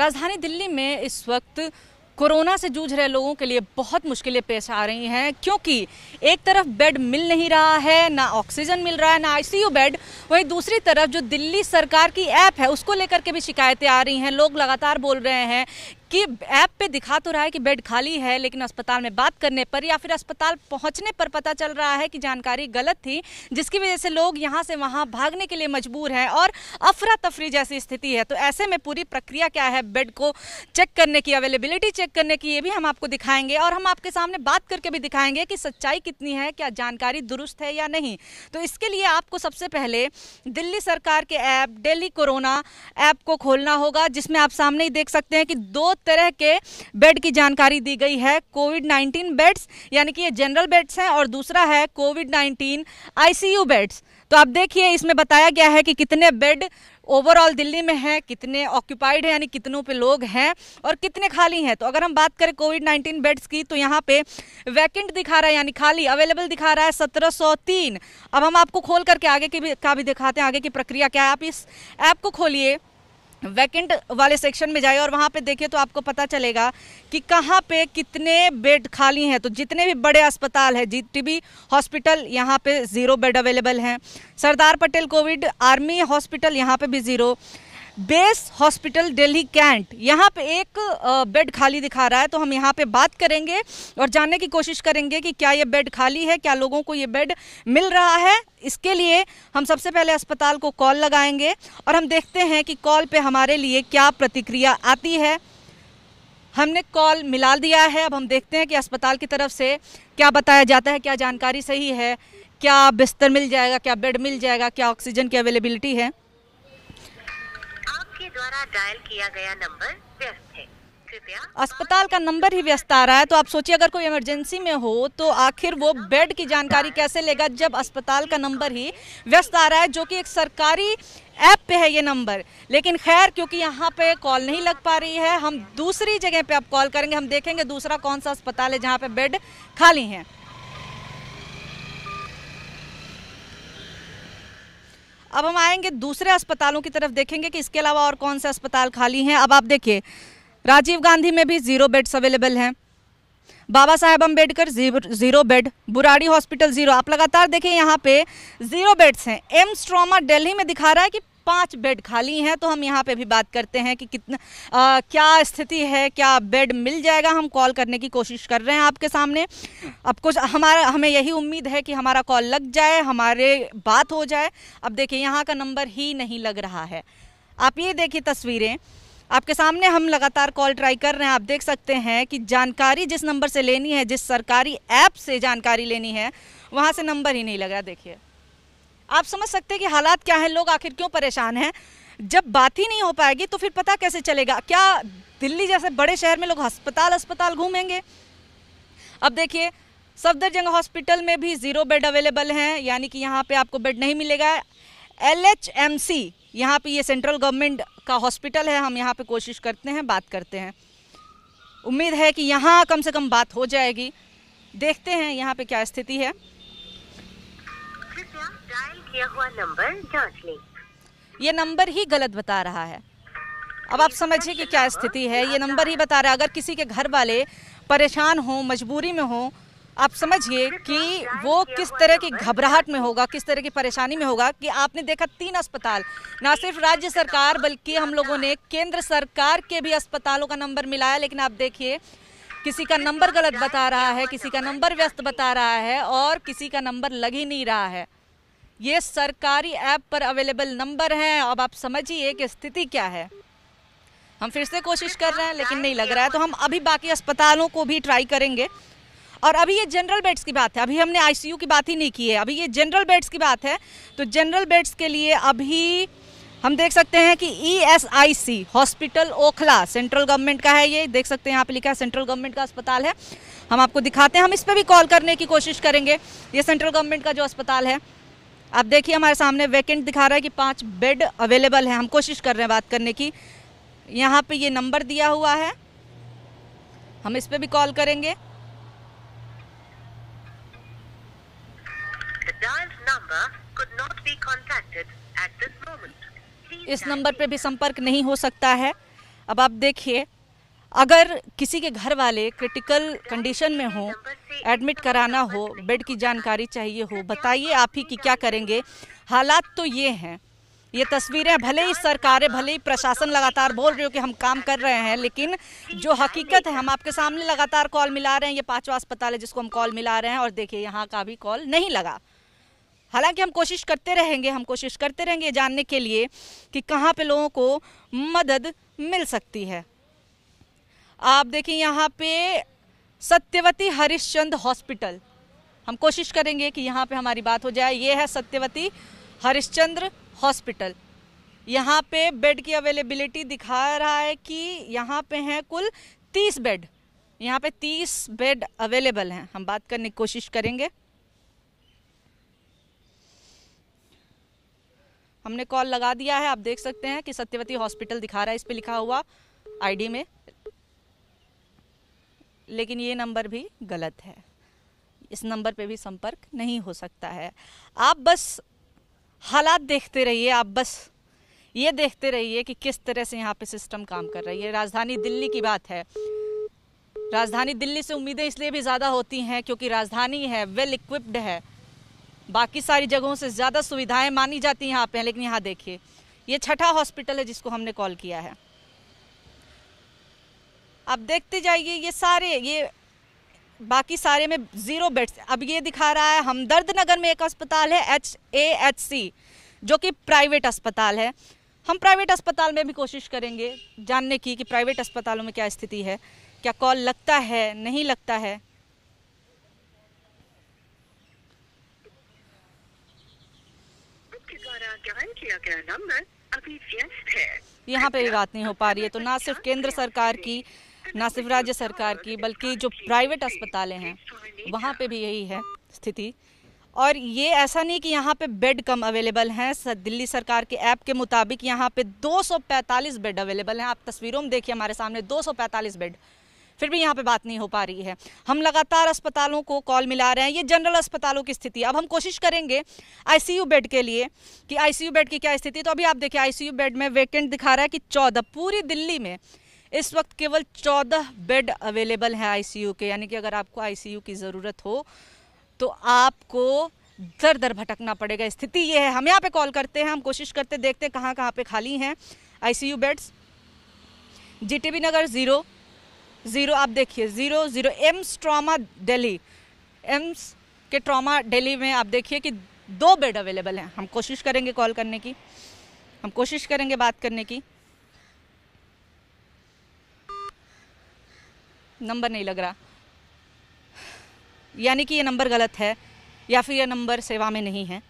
राजधानी दिल्ली में इस वक्त कोरोना से जूझ रहे लोगों के लिए बहुत मुश्किलें पेश आ रही हैं क्योंकि एक तरफ बेड मिल नहीं रहा है ना ऑक्सीजन मिल रहा है ना आईसीयू बेड वहीं दूसरी तरफ जो दिल्ली सरकार की ऐप है उसको लेकर के भी शिकायतें आ रही हैं लोग लगातार बोल रहे हैं कि ऐप पे दिखा तो रहा है कि बेड खाली है लेकिन अस्पताल में बात करने पर या फिर अस्पताल पहुंचने पर पता चल रहा है कि जानकारी गलत थी जिसकी वजह से लोग यहाँ से वहाँ भागने के लिए मजबूर हैं और अफरा तफरी जैसी स्थिति है तो ऐसे में पूरी प्रक्रिया क्या है बेड को चेक करने की अवेलेबिलिटी चेक करने की ये भी हम आपको दिखाएंगे और हम आपके सामने बात करके भी दिखाएंगे कि सच्चाई कितनी है क्या जानकारी दुरुस्त है या नहीं तो इसके लिए आपको सबसे पहले दिल्ली सरकार के ऐप डेली कोरोना ऐप को खोलना होगा जिसमें आप सामने ही देख सकते हैं कि दो तरह के बेड की जानकारी दी गई है कोविड 19 बेड्स यानी कि ये जनरल बेड्स हैं और दूसरा है कोविड 19 आईसीयू बेड्स तो आप देखिए इसमें बताया गया है कि कितने बेड ओवरऑल दिल्ली में हैं कितने ऑक्यूपाइड हैं यानी कितनों पे लोग हैं और कितने खाली हैं तो अगर हम बात करें कोविड 19 बेड्स की तो यहाँ पे वैकेंट दिखा रहा है यानी खाली अवेलेबल दिखा रहा है 1703 अब हम आपको खोल करके आगे की भी का भी दिखाते हैं आगे की प्रक्रिया क्या है आप इस ऐप को खोलिए वैकेंट वाले सेक्शन में जाइए और वहाँ पे देखिए तो आपको पता चलेगा कि कहाँ पे कितने बेड खाली हैं तो जितने भी बड़े अस्पताल है जीटीबी हॉस्पिटल यहाँ पे ज़ीरो बेड अवेलेबल हैं Sardar Patel Covid army hospital यहाँ पे भी zero base hospital Delhi Cantt यहाँ पे एक बेड खाली दिखा रहा है तो हम यहाँ पे बात करेंगे और जानने की कोशिश करेंगे कि क्या ये बेड खाली है क्या लोगों को ये बेड मिल रहा है इसके लिए हम सबसे पहले अस्पताल को कॉल लगाएंगे और हम देखते हैं कि कॉल पे हमारे लिए क्या प्रतिक्रिया आती है हमने कॉल मिला दिया है अब हम देखते हैं कि अस्पताल की तरफ से क्या बताया जाता है क्या जानकारी सही है क्या बिस्तर मिल जाएगा क्या बेड मिल जाएगा क्या ऑक्सीजन की अवेलेबिलिटी है द्वारा डायल किया गया नंबर व्यस्त है अस्पताल का नंबर ही व्यस्त आ रहा है तो आप सोचिए अगर कोई इमरजेंसी में हो तो आखिर वो बेड की जानकारी कैसे लेगा जब अस्पताल का नंबर ही व्यस्त आ रहा है जो कि एक सरकारी ऐप पे है ये नंबर लेकिन खैर क्योंकि यहाँ पे कॉल नहीं लग पा रही है हम दूसरी जगह पे आप कॉल करेंगे हम देखेंगे दूसरा कौन सा अस्पताल है जहाँ पे बेड खाली है अब हम आएंगे दूसरे अस्पतालों की तरफ देखेंगे कि इसके अलावा और कौन से अस्पताल खाली हैं अब आप देखिए राजीव गांधी में भी ज़ीरो बेड्स अवेलेबल हैं Baba Saheb Ambedkar zero bed Burari hospital zero आप लगातार देखिए यहाँ पे ज़ीरो बेड्स हैं एम्स ट्रोमा दिल्ली में दिखा रहा है कि पाँच बेड खाली हैं तो हम यहाँ पे भी बात करते हैं कि कितना आ, क्या स्थिति है क्या बेड मिल जाएगा हम कॉल करने की कोशिश कर रहे हैं आपके सामने अब कुछ हमारा हमें यही उम्मीद है कि हमारा कॉल लग जाए हमारे बात हो जाए अब देखिए यहाँ का नंबर ही नहीं लग रहा है आप ये देखिए तस्वीरें आपके सामने हम लगातार कॉल ट्राई कर रहे हैं आप देख सकते हैं कि जानकारी जिस नंबर से लेनी है जिस सरकारी ऐप से जानकारी लेनी है वहाँ से नंबर ही नहीं लग रहा देखिए आप समझ सकते हैं कि हालात क्या है लोग आखिर क्यों परेशान हैं जब बात ही नहीं हो पाएगी तो फिर पता कैसे चलेगा क्या दिल्ली जैसे बड़े शहर में लोग अस्पताल अस्पताल घूमेंगे अब देखिए सफदरजंग हॉस्पिटल में भी ज़ीरो बेड अवेलेबल हैं यानी कि यहाँ पे आपको बेड नहीं मिलेगा एल एच एम सी यहाँ पर ये सेंट्रल गवर्नमेंट का हॉस्पिटल है हम यहाँ पे कोशिश करते हैं बात करते हैं उम्मीद है कि यहाँ कम से कम बात हो जाएगी देखते हैं यहाँ पे क्या स्थिति है किया हुआ नंबर जांच ले ये नंबर ही गलत बता रहा है अब आप समझिए कि क्या स्थिति है ये नंबर ही बता रहा है अगर किसी के घर वाले परेशान हों मजबूरी में हों आप समझिए कि वो किस तरह की घबराहट में होगा किस तरह की परेशानी में होगा कि आपने देखा तीन अस्पताल ना सिर्फ राज्य सरकार बल्कि हम लोगों ने केंद्र सरकार के भी अस्पतालों का नंबर मिलाया लेकिन आप देखिए किसी का नंबर गलत बता रहा है किसी का नंबर व्यस्त बता रहा है और किसी का नंबर लग ही नहीं रहा है ये सरकारी ऐप पर अवेलेबल नंबर हैं अब आप समझिए कि स्थिति क्या है हम फिर से कोशिश कर रहे हैं लेकिन नहीं लग रहा है तो हम अभी बाकी अस्पतालों को भी ट्राई करेंगे और अभी ये जनरल बेड्स की बात है अभी हमने आईसीयू की बात ही नहीं की है अभी ये जनरल बेड्स की बात है तो जनरल बेड्स के लिए अभी हम देख सकते हैं कि E S I C hospital Okhla central government का है ये देख सकते हैं यहाँ पे लिखा है सेंट्रल गवर्नमेंट का अस्पताल है हम आपको दिखाते हैं हम इस पर भी कॉल करने की कोशिश करेंगे ये सेंट्रल गवर्नमेंट का जो अस्पताल है आप देखिए हमारे सामने वैकेंट दिखा रहा है कि पांच बेड अवेलेबल हैं हम कोशिश कर रहे हैं बात करने की यहाँ पे ये नंबर दिया हुआ है हम इस पर भी कॉल करेंगे इस नंबर पे भी संपर्क नहीं हो सकता है अब आप देखिए अगर किसी के घर वाले क्रिटिकल कंडीशन में हो एडमिट कराना हो बेड की जानकारी चाहिए हो बताइए आप ही कि क्या करेंगे हालात तो ये हैं ये तस्वीरें भले ही सरकारें भले ही प्रशासन लगातार बोल रही हो कि हम काम कर रहे हैं लेकिन जो हकीकत है हम आपके सामने लगातार कॉल मिला रहे हैं ये पांचवा अस्पताल है जिसको हम कॉल मिला रहे हैं और देखिए यहाँ का भी कॉल नहीं लगा हालांकि हम कोशिश करते रहेंगे हम कोशिश करते रहेंगे जानने के लिए कि कहाँ पे लोगों को मदद मिल सकती है आप देखें यहाँ पे सत्यवती हरिश्चंद हॉस्पिटल हम कोशिश करेंगे कि यहाँ पे हमारी बात हो जाए ये है सत्यवती हरिश्चंद्र हॉस्पिटल यहाँ पे बेड की अवेलेबिलिटी दिखा रहा है कि यहाँ पे हैं कुल तीस बेड यहाँ पे तीस बेड अवेलेबल हैं हम बात करने की कोशिश करेंगे हमने कॉल लगा दिया है आप देख सकते हैं कि सत्यवती हॉस्पिटल दिखा रहा है इस पर लिखा हुआ आईडी में लेकिन ये नंबर भी गलत है इस नंबर पे भी संपर्क नहीं हो सकता है आप बस हालात देखते रहिए आप बस ये देखते रहिए कि किस तरह से यहाँ पे सिस्टम काम कर रही है राजधानी दिल्ली की बात है राजधानी दिल्ली से उम्मीदें इसलिए भी ज़्यादा होती हैं क्योंकि राजधानी है वेल इक्विप्ड है बाकी सारी जगहों से ज़्यादा सुविधाएं मानी जाती हैं यहाँ पे लेकिन यहाँ देखिए ये छठा हॉस्पिटल है जिसको हमने कॉल किया है आप देखते जाइए ये सारे ये बाकी सारे में ज़ीरो बेड्स अब ये दिखा रहा है हमदर्द नगर में एक अस्पताल है एच ए एच सी जो कि प्राइवेट अस्पताल है हम प्राइवेट अस्पताल में भी कोशिश करेंगे जानने की कि प्राइवेट अस्पतालों में क्या स्थिति है क्या कॉल लगता है नहीं लगता है यहाँ पे भी बात नहीं हो पा रही है तो ना सिर्फ केंद्र सरकार की न सिर्फ राज्य सरकार की बल्कि जो प्राइवेट अस्पतालें हैं वहाँ पे भी यही है स्थिति और ये ऐसा नहीं कि यहाँ पे बेड कम अवेलेबल हैं दिल्ली सरकार के ऐप के मुताबिक यहाँ पे 245 बेड अवेलेबल हैं आप तस्वीरों में देखिए हमारे सामने 245 बेड फिर भी यहाँ पे बात नहीं हो पा रही है हम लगातार अस्पतालों को कॉल मिला रहे हैं ये जनरल अस्पतालों की स्थिति अब हम कोशिश करेंगे आईसीयू बेड के लिए कि आईसीयू बेड की क्या स्थिति तो अभी आप देखिए आईसीयू बेड में वेकेंट दिखा रहा है कि चौदह पूरी दिल्ली में इस वक्त केवल चौदह बेड अवेलेबल हैं आईसीयू के यानी कि अगर आपको आईसीयू की ज़रूरत हो तो आपको दर दर भटकना पड़ेगा स्थिति ये है हम यहाँ पे कॉल करते हैं हम कोशिश करते देखते हैं कहाँ कहाँ पे खाली हैं ICU beds GTB Nagar zero zero आप देखिए zero zero AIIMS trauma Delhi AIIMS के ट्रामा डेली में आप देखिए कि दो बेड अवेलेबल हैं हम कोशिश करेंगे कॉल करने की हम कोशिश करेंगे बात करने की नंबर नहीं लग रहा यानी कि ये नंबर गलत है या फिर यह नंबर सेवा में नहीं है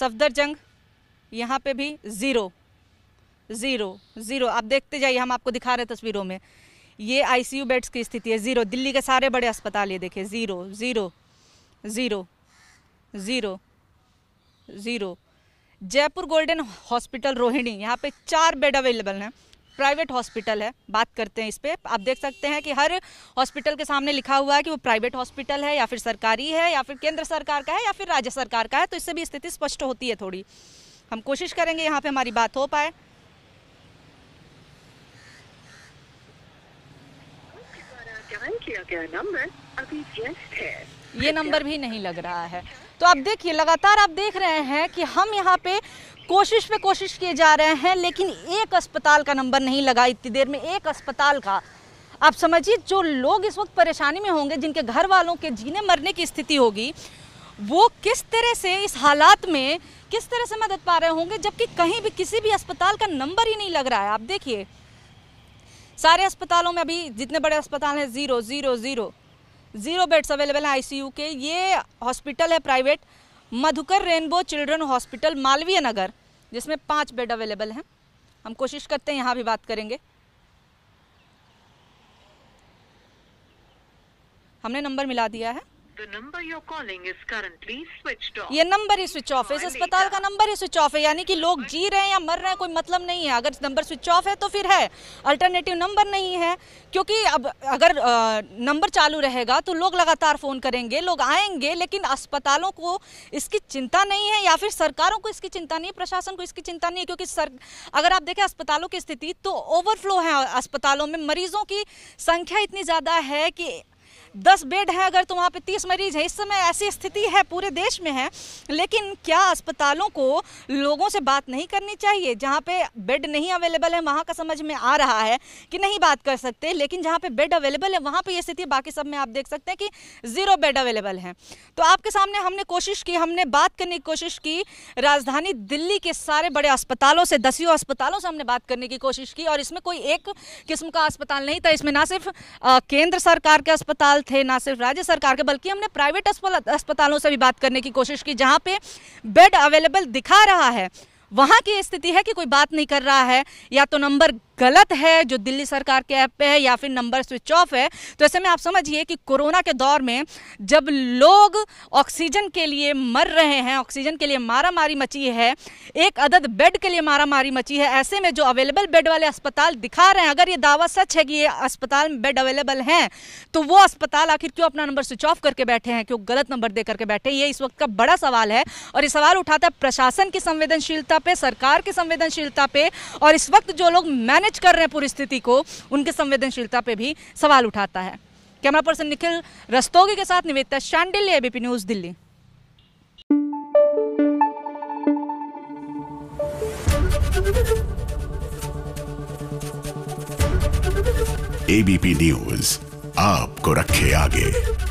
सफदर जंग यहाँ पे भी ज़ीरो ज़ीरो ज़ीरो आप देखते जाइए हम आपको दिखा रहे तस्वीरों में ये आईसीयू बेड्स की स्थिति है ज़ीरो दिल्ली के सारे बड़े अस्पताल ये देखिए zero zero zero zero zero Jaipur golden hospital Rohini यहाँ पे चार बेड अवेलेबल हैं प्राइवेट हॉस्पिटल है बात करते हैं इस पर आप देख सकते हैं कि हर हॉस्पिटल के सामने लिखा हुआ है कि वो प्राइवेट हॉस्पिटल है या फिर सरकारी है या फिर केंद्र सरकार का है या फिर राज्य सरकार का है तो इससे भी स्थिति स्पष्ट होती है थोड़ी हम कोशिश करेंगे यहाँ पर हमारी बात हो पाए ये नंबर भी नहीं लग रहा है तो आप देखिए लगातार आप देख रहे हैं कि हम यहाँ पे कोशिश पे कोशिश किए जा रहे हैं लेकिन एक अस्पताल का नंबर नहीं लगा इतनी देर में एक अस्पताल का आप समझिए जो लोग इस वक्त परेशानी में होंगे जिनके घर वालों के जीने मरने की स्थिति होगी वो किस तरह से इस हालात में किस तरह से मदद पा रहे होंगे जबकि कहीं भी किसी भी अस्पताल का नंबर ही नहीं लग रहा है आप देखिए सारे अस्पतालों में अभी जितने बड़े अस्पताल हैं zero zero zero zero beds available हैं आईसीयू के ये हॉस्पिटल है private Madhukar rainbow children hospital Malviya Nagar जिसमें पाँच बेड अवेलेबल हैं हम कोशिश करते हैं यहाँ भी बात करेंगे हमने नंबर मिला दिया है ये नंबर ही स्विच ऑफ है इस अस्पताल का नंबर ही स्विच ऑफ है यानी कि लोग जी रहे हैं या मर रहे हैं कोई मतलब नहीं है अगर नंबर स्विच ऑफ है तो फिर है अल्टरनेटिव नंबर नहीं है क्योंकि अब अगर नंबर चालू रहेगा तो लोग लगातार फ़ोन करेंगे लोग आएंगे लेकिन अस्पतालों को इसकी चिंता नहीं है या फिर सरकारों को इसकी चिंता नहीं है प्रशासन को इसकी चिंता नहीं है क्योंकि सर अगर आप देखें अस्पतालों की स्थिति तो ओवरफ्लो है अस्पतालों में मरीजों की संख्या इतनी ज़्यादा है कि दस बेड हैं अगर तो वहाँ पे तीस मरीज हैं इस समय ऐसी स्थिति है पूरे देश में है लेकिन क्या अस्पतालों को लोगों से बात नहीं करनी चाहिए जहाँ पे बेड नहीं अवेलेबल है वहाँ का समझ में आ रहा है कि नहीं बात कर सकते लेकिन जहाँ पे बेड अवेलेबल है वहाँ पर यह स्थिति बाकी सब में आप देख सकते हैं कि ज़ीरो बेड अवेलेबल है तो आपके सामने हमने कोशिश की हमने बात करने की कोशिश की राजधानी दिल्ली के सारे बड़े अस्पतालों से दसियों अस्पतालों से हमने बात करने की कोशिश की और इसमें कोई एक किस्म का अस्पताल नहीं था इसमें ना सिर्फ केंद्र सरकार के अस्पताल थे ना सिर्फ राज्य सरकार के बल्कि हमने प्राइवेट अस्पतालों से भी बात करने की कोशिश की जहाँ पे बेड अवेलेबल दिखा रहा है वहाँ की स्थिति है कि कोई बात नहीं कर रहा है या तो नंबर गलत है जो दिल्ली सरकार के ऐप पे है या फिर नंबर स्विच ऑफ है तो ऐसे में आप समझिए कि कोरोना के दौर में जब लोग ऑक्सीजन के लिए मर रहे हैं ऑक्सीजन के लिए मारा मारी मची है एक अदद बेड के लिए मारा मारी मची है ऐसे में जो अवेलेबल बेड वाले अस्पताल दिखा रहे हैं अगर ये दावा सच है कि ये अस्पताल में बेड अवेलेबल हैं तो वो अस्पताल आखिर क्यों अपना नंबर स्विच ऑफ करके बैठे हैं क्यों गलत नंबर दे करके बैठे ये इस वक्त का बड़ा सवाल है और ये सवाल उठाता है प्रशासन की संवेदनशीलता पे सरकार की संवेदनशीलता पे और इस वक्त जो लोग मैनेज मैनेज कर रहे हैं पूरी स्थिति को उनके संवेदनशीलता पे भी सवाल उठाता है कैमरा पर्सन निखिल रस्तोगी के साथ Nivedita Shandilya ABP news Delhi ABP news आपको रखे आगे